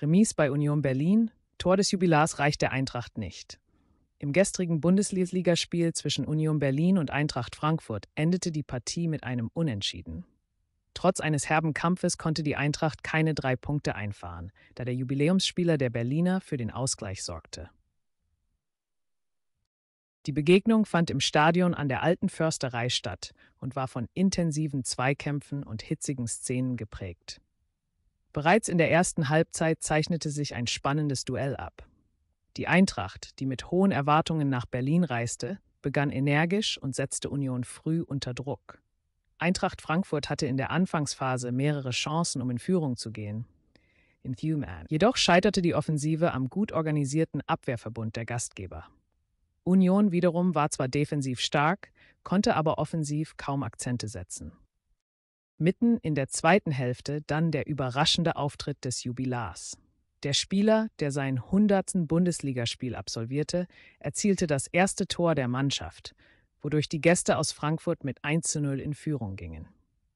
Remis bei Union Berlin, Tor des Jubilars reicht der Eintracht nicht. Im gestrigen Bundesligaspiel zwischen Union Berlin und Eintracht Frankfurt endete die Partie mit einem Unentschieden. Trotz eines herben Kampfes konnte die Eintracht keine drei Punkte einfahren, da der Jubiläumsspieler der Berliner für den Ausgleich sorgte. Die Begegnung fand im Stadion an der Alten Försterei statt und war von intensiven Zweikämpfen und hitzigen Szenen geprägt. Bereits in der ersten Halbzeit zeichnete sich ein spannendes Duell ab. Die Eintracht, die mit hohen Erwartungen nach Berlin reiste, begann energisch und setzte Union früh unter Druck. Eintracht Frankfurt hatte in der Anfangsphase mehrere Chancen, um in Führung zu gehen. In Thuman. Jedoch scheiterte die Offensive am gut organisierten Abwehrverbund der Gastgeber. Union wiederum war zwar defensiv stark, konnte aber offensiv kaum Akzente setzen. Mitten in der zweiten Hälfte dann der überraschende Auftritt des Jubilars. Der Spieler, der sein hundertsten Bundesligaspiel absolvierte, erzielte das erste Tor der Mannschaft, wodurch die Gäste aus Frankfurt mit 1 zu 0 in Führung gingen.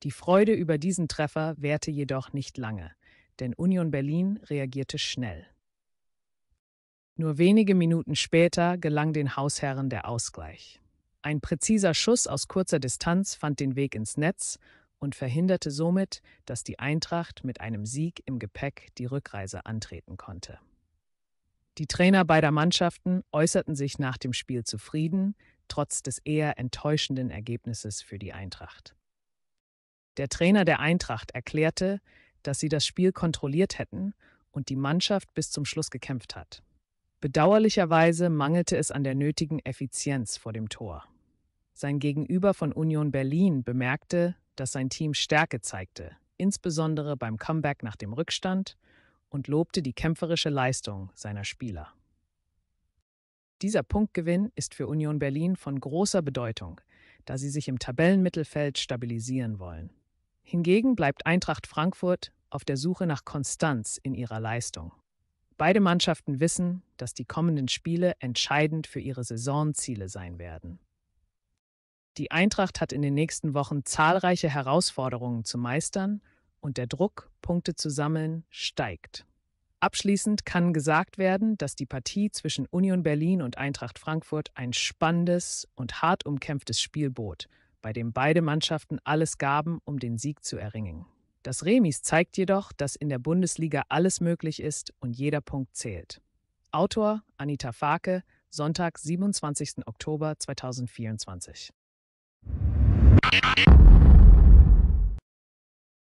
Die Freude über diesen Treffer währte jedoch nicht lange, denn Union Berlin reagierte schnell. Nur wenige Minuten später gelang den Hausherren der Ausgleich. Ein präziser Schuss aus kurzer Distanz fand den Weg ins Netz und verhinderte somit, dass die Eintracht mit einem Sieg im Gepäck die Rückreise antreten konnte. Die Trainer beider Mannschaften äußerten sich nach dem Spiel zufrieden, trotz des eher enttäuschenden Ergebnisses für die Eintracht. Der Trainer der Eintracht erklärte, dass sie das Spiel kontrolliert hätten und die Mannschaft bis zum Schluss gekämpft hat. Bedauerlicherweise mangelte es an der nötigen Effizienz vor dem Tor. Sein Gegenüber von Union Berlin bemerkte, dass sein Team Stärke zeigte, insbesondere beim Comeback nach dem Rückstand, und lobte die kämpferische Leistung seiner Spieler. Dieser Punktgewinn ist für Union Berlin von großer Bedeutung, da sie sich im Tabellenmittelfeld stabilisieren wollen. Hingegen bleibt Eintracht Frankfurt auf der Suche nach Konstanz in ihrer Leistung. Beide Mannschaften wissen, dass die kommenden Spiele entscheidend für ihre Saisonziele sein werden. Die Eintracht hat in den nächsten Wochen zahlreiche Herausforderungen zu meistern und der Druck, Punkte zu sammeln, steigt. Abschließend kann gesagt werden, dass die Partie zwischen Union Berlin und Eintracht Frankfurt ein spannendes und hart umkämpftes Spiel bot, bei dem beide Mannschaften alles gaben, um den Sieg zu erringen. Das Remis zeigt jedoch, dass in der Bundesliga alles möglich ist und jeder Punkt zählt. Autor Anita Farke, Sonntag, 27. Oktober 2024. Thank you.